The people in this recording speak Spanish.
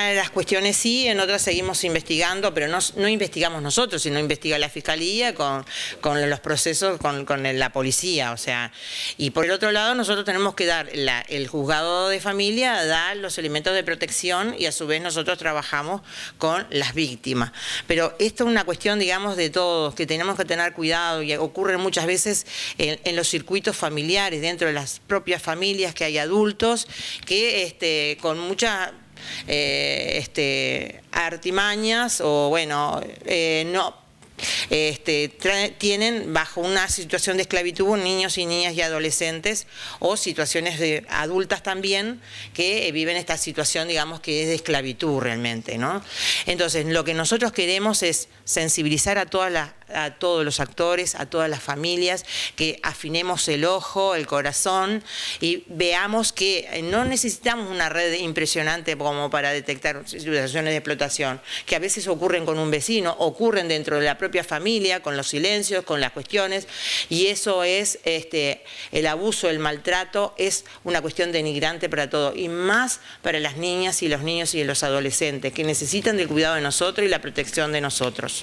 de las cuestiones sí, en otras seguimos investigando, pero no, investigamos nosotros, sino investiga la fiscalía con, los procesos, con, la policía, o sea. Y por el otro lado, nosotros tenemos que dar, la, el juzgado de familia da los elementos de protección y a su vez nosotros trabajamos con las víctimas. Pero esto es una cuestión, digamos, de todos, que tenemos que tener cuidado y ocurre muchas veces en, los circuitos familiares, dentro de las propias familias, que hay adultos que este, con mucha eh, este, artimañas o bueno, eh, no este, tienen bajo una situación de esclavitud niños y niñas y adolescentes o situaciones de adultas también que eh, viven esta situación, digamos, que es de esclavitud realmente, ¿no? Entonces, lo que nosotros queremos es sensibilizar a todas las a todos los actores, a todas las familias, que afinemos el ojo, el corazón y veamos que no necesitamos una red impresionante como para detectar situaciones de explotación, que a veces ocurren con un vecino, ocurren dentro de la propia familia, con los silencios, con las cuestiones, y eso es este, el abuso, el maltrato, es una cuestión denigrante para todo, y más para las niñas y los niños y los adolescentes, que necesitan del cuidado de nosotros y la protección de nosotros.